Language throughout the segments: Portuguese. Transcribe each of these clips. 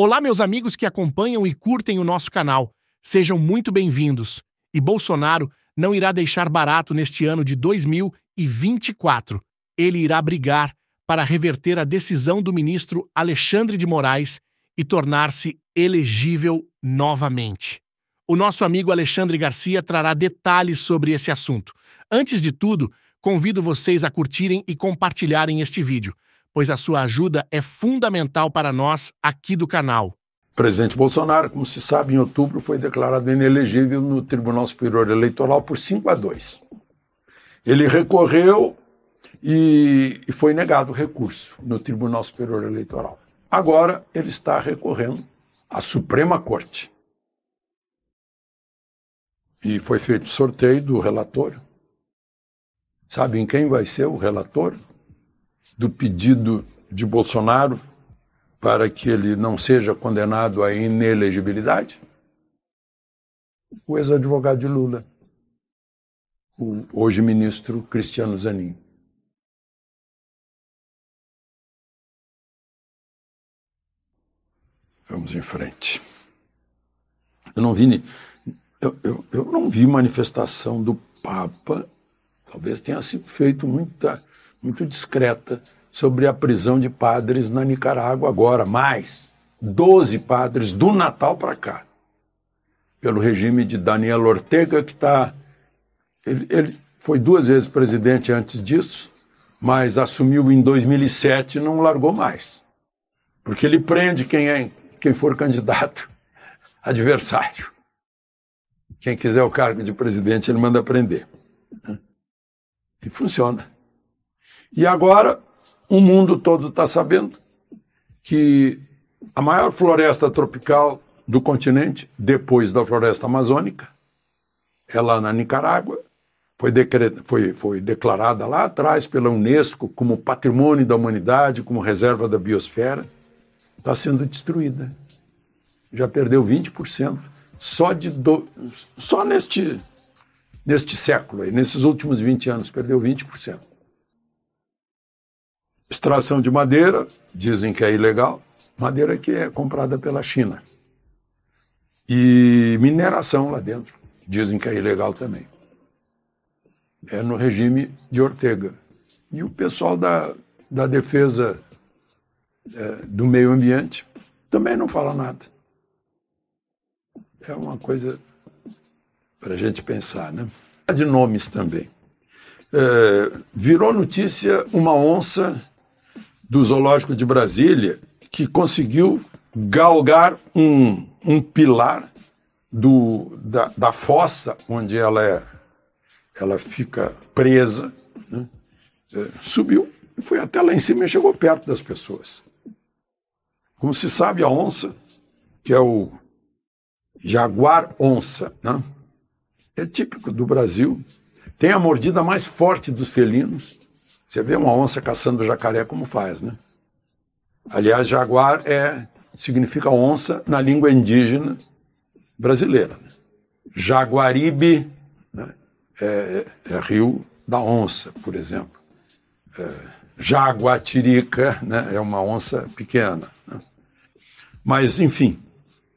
Olá, meus amigos que acompanham e curtem o nosso canal. Sejam muito bem-vindos. E Bolsonaro não irá deixar barato neste ano de 2024. Ele irá brigar para reverter a decisão do ministro Alexandre de Moraes e tornar-se elegível novamente. O nosso amigo Alexandre Garcia trará detalhes sobre esse assunto. Antes de tudo, convido vocês a curtirem e compartilharem este vídeo pois a sua ajuda é fundamental para nós aqui do canal. Presidente Bolsonaro, como se sabe, em outubro foi declarado inelegível no Tribunal Superior Eleitoral por 5 a 2. Ele recorreu e foi negado o recurso no Tribunal Superior Eleitoral. Agora ele está recorrendo à Suprema Corte. E foi feito sorteio do relator. Sabem quem vai ser o relator? do pedido de Bolsonaro para que ele não seja condenado à inelegibilidade? O ex-advogado de Lula, o hoje ministro Cristiano Zanin. Vamos em frente. Eu não vi, eu, eu, eu não vi manifestação do Papa, talvez tenha sido feito muita muito discreta sobre a prisão de padres na Nicarágua agora, mais 12 padres do Natal para cá, pelo regime de Daniel Ortega, que está. Ele, ele foi duas vezes presidente antes disso, mas assumiu em 2007 e não largou mais. Porque ele prende quem, é, quem for candidato adversário. Quem quiser o cargo de presidente, ele manda prender. E funciona. E agora, o mundo todo está sabendo que a maior floresta tropical do continente, depois da floresta amazônica, é lá na Nicarágua. Foi, foi, foi declarada lá atrás pela Unesco como patrimônio da humanidade, como reserva da biosfera. Está sendo destruída. Já perdeu 20% só, de do... só neste, neste século, aí, nesses últimos 20 anos, perdeu 20%. Extração de madeira, dizem que é ilegal, madeira que é comprada pela China. E mineração lá dentro, dizem que é ilegal também. É no regime de Ortega. E o pessoal da, da defesa é, do meio ambiente também não fala nada. É uma coisa para a gente pensar, né? De nomes também. É, virou notícia uma onça do Zoológico de Brasília, que conseguiu galgar um, um pilar do, da, da fossa onde ela, é, ela fica presa, né? é, subiu e foi até lá em cima e chegou perto das pessoas. Como se sabe, a onça, que é o jaguar-onça, né? é típico do Brasil, tem a mordida mais forte dos felinos, você vê uma onça caçando jacaré como faz, né? Aliás, jaguar é significa onça na língua indígena brasileira. Né? Jaguaribe né? É, é, é rio da onça, por exemplo. É, jaguatirica né? é uma onça pequena. Né? Mas, enfim,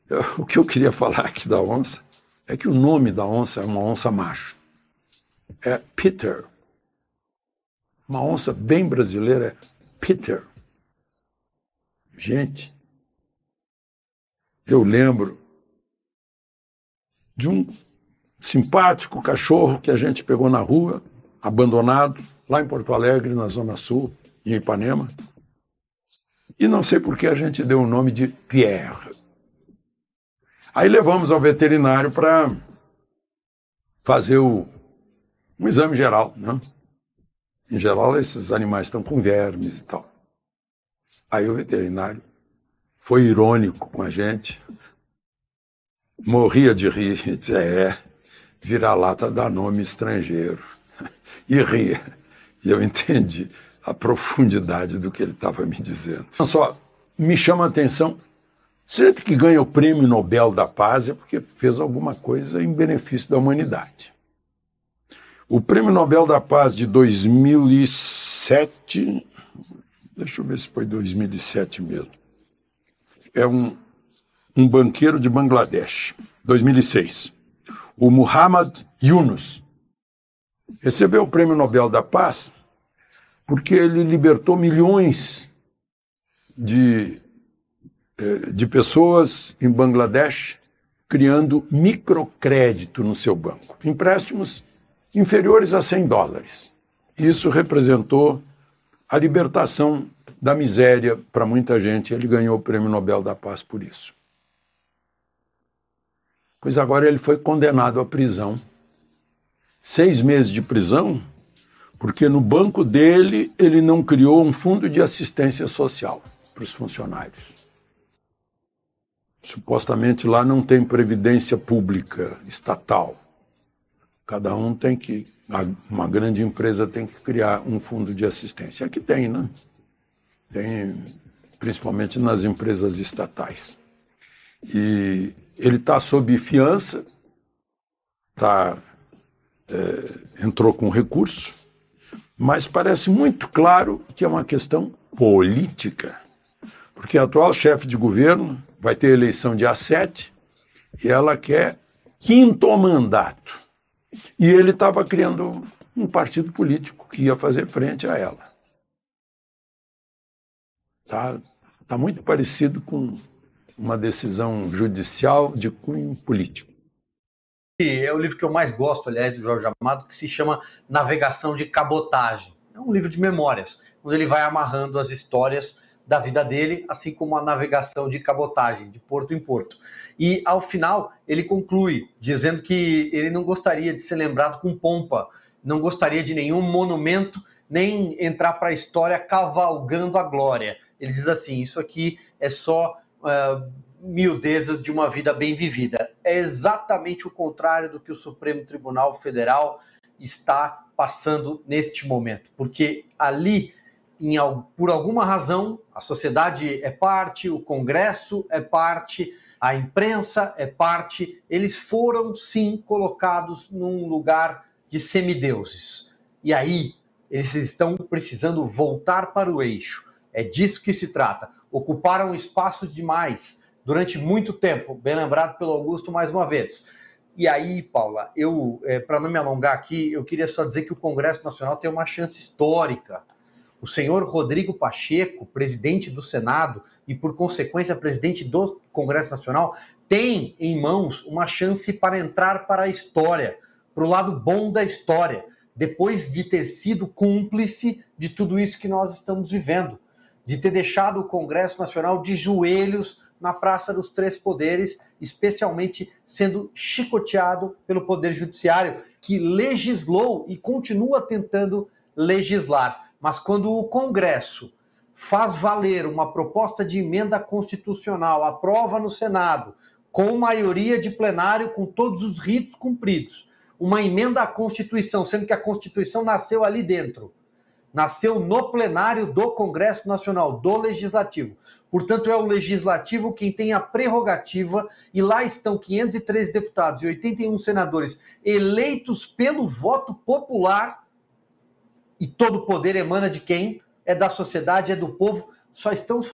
eu, o que eu queria falar aqui da onça é que o nome da onça é uma onça macho. É Peter. Uma onça bem brasileira é Peter. Gente, eu lembro de um simpático cachorro que a gente pegou na rua, abandonado, lá em Porto Alegre, na Zona Sul, em Ipanema. E não sei por que a gente deu o nome de Pierre. Aí levamos ao veterinário para fazer o, um exame geral, né? Em geral, esses animais estão com vermes e tal. Aí o veterinário foi irônico com a gente, morria de rir e dizia: é, é, vira-lata dá nome estrangeiro. E ria. E eu entendi a profundidade do que ele estava me dizendo. Não só me chama a atenção sempre que ganha o prêmio Nobel da Paz é porque fez alguma coisa em benefício da humanidade. O Prêmio Nobel da Paz de 2007, deixa eu ver se foi 2007 mesmo, é um, um banqueiro de Bangladesh, 2006. O Muhammad Yunus recebeu o Prêmio Nobel da Paz porque ele libertou milhões de, eh, de pessoas em Bangladesh, criando microcrédito no seu banco. Empréstimos inferiores a 100 dólares. Isso representou a libertação da miséria para muita gente. Ele ganhou o Prêmio Nobel da Paz por isso. Pois agora ele foi condenado à prisão. Seis meses de prisão, porque no banco dele ele não criou um fundo de assistência social para os funcionários. Supostamente lá não tem previdência pública, estatal. Cada um tem que, uma grande empresa tem que criar um fundo de assistência. Aqui tem, né? Tem, principalmente nas empresas estatais. E ele está sob fiança, tá, é, entrou com recurso, mas parece muito claro que é uma questão política, porque a atual chefe de governo vai ter eleição dia 7 e ela quer quinto mandato. E ele estava criando um partido político que ia fazer frente a ela. Tá, tá muito parecido com uma decisão judicial de cunho político. É o livro que eu mais gosto, aliás, do Jorge Amado, que se chama Navegação de Cabotagem. É um livro de memórias, onde ele vai amarrando as histórias da vida dele, assim como a navegação de cabotagem, de porto em porto. E ao final, ele conclui dizendo que ele não gostaria de ser lembrado com pompa, não gostaria de nenhum monumento, nem entrar para a história cavalgando a glória. Ele diz assim: isso aqui é só. Uh, miudezas de uma vida bem vivida. É exatamente o contrário do que o Supremo Tribunal Federal está passando neste momento, porque ali em, por alguma razão, a sociedade é parte, o Congresso é parte, a imprensa é parte, eles foram sim colocados num lugar de semideuses. E aí eles estão precisando voltar para o eixo. É disso que se trata. Ocuparam espaço demais durante muito tempo, bem lembrado pelo Augusto mais uma vez. E aí, Paula, eu, é, para não me alongar aqui, eu queria só dizer que o Congresso Nacional tem uma chance histórica o senhor Rodrigo Pacheco, presidente do Senado e, por consequência, presidente do Congresso Nacional, tem em mãos uma chance para entrar para a história, para o lado bom da história, depois de ter sido cúmplice de tudo isso que nós estamos vivendo, de ter deixado o Congresso Nacional de joelhos na Praça dos Três Poderes, especialmente sendo chicoteado pelo Poder Judiciário, que legislou e continua tentando legislar. Mas quando o Congresso faz valer uma proposta de emenda constitucional, aprova no Senado, com maioria de plenário, com todos os ritos cumpridos, uma emenda à Constituição, sendo que a Constituição nasceu ali dentro. Nasceu no plenário do Congresso Nacional, do Legislativo. Portanto, é o Legislativo quem tem a prerrogativa, e lá estão 513 deputados e 81 senadores eleitos pelo voto popular e todo poder emana de quem? É da sociedade, é do povo. Só estamos